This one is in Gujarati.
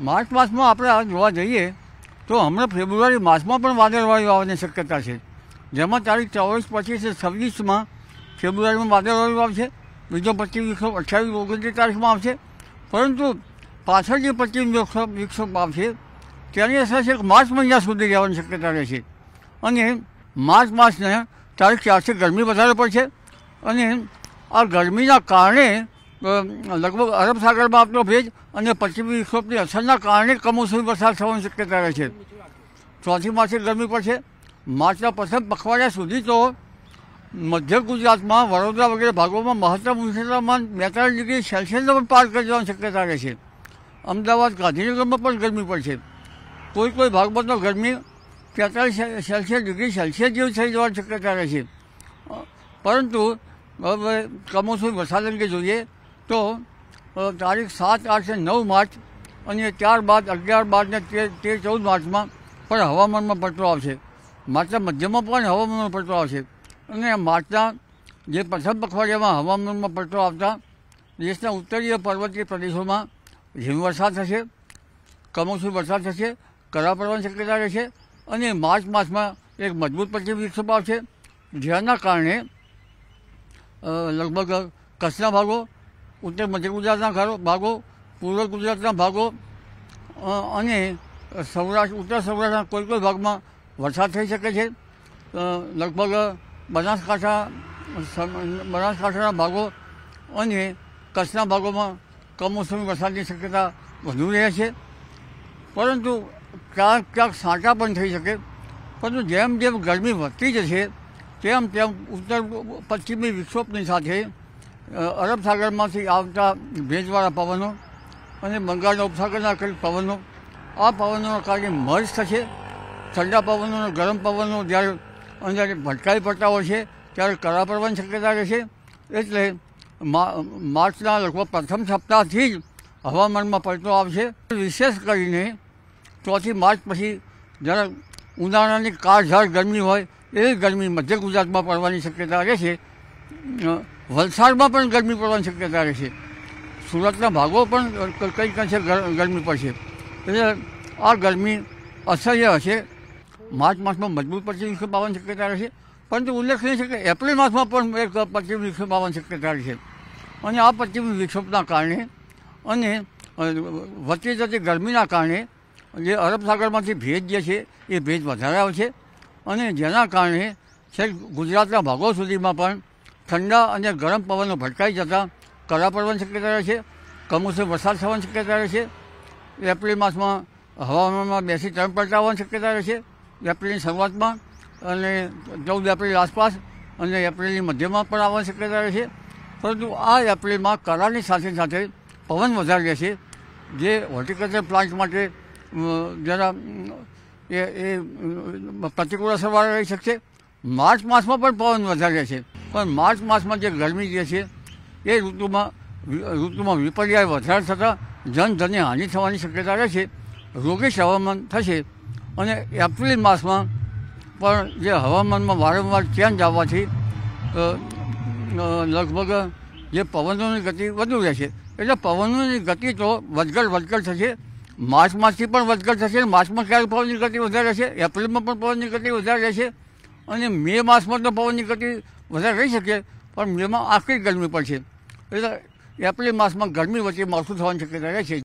માર્ચ માસમાં આપણે જોવા જઈએ તો હમણાં ફેબ્રુઆરી માસમાં પણ વાદળવાળું આવવાની શક્યતા છે જેમાં તારીખ ચોવીસ પચીસ છવ્વીસમાં ફેબ્રુઆરીમાં વાદળવાળું આવશે બીજો પચીસ વિક્ષોપ અઠ્યાવીસ ઓગણત્રીસ તારીખમાં આવશે પરંતુ પાછળ જે પશ્ચિમ વિક્ષોપ વિક્ષોપ આવશે તેની અસર છે માર્ચ મહિના સુધી રહેવાની શક્યતા રહેશે અને માર્ચ માસને તારીખ ચારથી ગરમી વધારે પડશે અને આ ગરમીના કારણે લગભગ અરબ સાગરમાં આપનો ભેજ અને પશ્ચિમ વિક્ષોભની અસરના કારણે કમોસમી વરસાદ થવાની શક્યતા રહે છે ચોથી માસી ગરમી પડશે માર્ચના પ્રથમ પખવાડિયા સુધી તો મધ્ય ગુજરાતમાં વડોદરા વગેરે ભાગોમાં મહત્તમ તાપમાન બેતાલીસ ડિગ્રી સેલ્સિયસને પણ પાર કરી જવાની શક્યતા રહે છે અમદાવાદ ગાંધીનગરમાં પણ ગરમી પડશે કોઈ કોઈ ભાગમાં તો ગરમી તેતાલીસ સેલ્સિયસ ડિગ્રી સેલ્સિયસ જેવી થઈ જવાની શક્યતા રહે છે પરંતુ હવે કમોસમી વરસાદ અંગે જોઈએ તો તારીખ સાત આઠ નવ માર્ચ અને ત્યારબાદ અગિયાર બાદ ને તેર ચૌદ માર્ચમાં પણ હવામાનમાં પલટો આવશે માત્ર મધ્યમાં પણ હવામાનમાં પલટો આવશે અને માર્ચના જે પ્રથમ પખવાડિયામાં હવામાનમાં પલટો આવતા દેશના ઉત્તરીય પર્વતીય પ્રદેશોમાં હિમવર્ષા થશે કમોસમી વરસાદ થશે કરા પડવાની શક્યતા રહેશે અને માર્ચ માસમાં એક મજબૂત પશ્ચિમ વિક્ષેપ આવશે જેના કારણે લગભગ કચ્છના ભાગો ઉત્તર મધ્ય ગુજરાતના ભાગો પૂર્વ ગુજરાતના ભાગો અને સૌરાષ્ટ્ર ઉત્તર સૌરાષ્ટ્રના કોઈ કોઈ ભાગમાં વરસાદ થઈ શકે છે લગભગ બનાસકાંઠા બનાસકાંઠાના ભાગો અને કચ્છના ભાગોમાં કમોસમી વરસાદની શક્યતા વધુ રહે છે પરંતુ ક્યાંક ક્યાંક સાંટા પણ થઈ શકે પરંતુ જેમ જેમ ગરમી વધતી જશે તેમ તેમ ઉત્તર પશ્ચિમી વિક્ષોભની સાથે અરબ સાગરમાંથી આવતા ભેજવાળા પવનો અને બંગાળના ઉપસાગરના કઈ પવનો આ પવનોના કારણે મર્જ થશે ઠંડા પવનો ગરમ પવનો જ્યારે અંદર ભટકાઈ પડતા હોય છે ત્યારે કરા પડવાની શક્યતા રહેશે એટલે માર્ચના લગભગ પ્રથમ સપ્તાહથી જ હવામાનમાં પલટો આવશે વિશેષ કરીને ચોથી માર્ચ પછી જ્યારે ઉનાળાની કાળઝાળ ગરમી હોય એવી ગરમી મધ્ય ગુજરાતમાં પડવાની શક્યતા રહેશે વલસાડમાં પણ ગરમી પડવાની શક્યતા રહેશે સુરતના ભાગો પણ કંઈક અંશે ગરમી પડશે એટલે આ ગરમી અસહ્ય હશે માર્ચ માસમાં મજબૂત પશ્ચિમ વિક્ષેપ આવવાની શક્યતા રહેશે પરંતુ ઉલ્લેખનીય છે કે એપ્રિલ માસમાં પણ એક પશ્ચિમ વિક્ષેપ આવવાની શક્યતા રહેશે અને આ પશ્ચિમ વિક્ષેપના કારણે અને વચ્ચે જતી ગરમીના કારણે જે અરબ સાગરમાંથી ભેજ જે છે એ ભેજ વધારે આવશે અને જેના કારણે છેક ગુજરાતના ભાગો સુધીમાં પણ ઠંડા અને ગરમ પવનો ભટકાઈ જતાં કરા પડવાની શક્યતા રહે છે કમોસમી વરસાદ થવાની શક્યતા રહે છે એપ્રિલ માસમાં હવામાનમાં બેસી ત્રણ પડતા આવવાની શક્યતા રહે છે એપ્રિલની શરૂઆતમાં અને ચૌદ એપ્રિલ આસપાસ અને એપ્રિલની મધ્યમાં પણ આવવાની શક્યતા રહે છે પરંતુ આ એપ્રિલમાં કરાની સાથે સાથે પવન વધારે રહેશે જે હોર્ટિકલ્ચર પ્લાન્ટ માટે જરા એ પ્રતિકૂળ અસરવાળા રહી શકશે માર્ચ માસમાં પણ પવન વધારે રહેશે પણ માર્ચ માસમાં જે ગરમી જે છે એ ઋતુમાં ઋતુમાં વિપર્યાય વધારે થતાં જનધનને હાનિ થવાની શક્યતા રહેશે રોગીશ હવામાન થશે અને એપ્રિલ માસમાં પણ જે હવામાનમાં વારંવાર ચેન્જ આવવાથી લગભગ જે પવનોની ગતિ વધુ રહેશે એટલે પવનોની ગતિ તો વધઘટ વધઘટ થશે માર્ચમાંથી પણ વધઘટ થશે માર્ચમાં ક્યારે પવનની ગતિ વધારે રહેશે એપ્રિલમાં પણ પવનની ગતિ વધારે રહેશે અને મે માસમાં તો પવનની ગતિ વધારે રહી શકે પણ મેમાં આખરી ગરમી પડશે એટલે એપ્રિલ માસમાં ગરમી વચ્ચે માવઠું થવાની શક્યતા રહે છે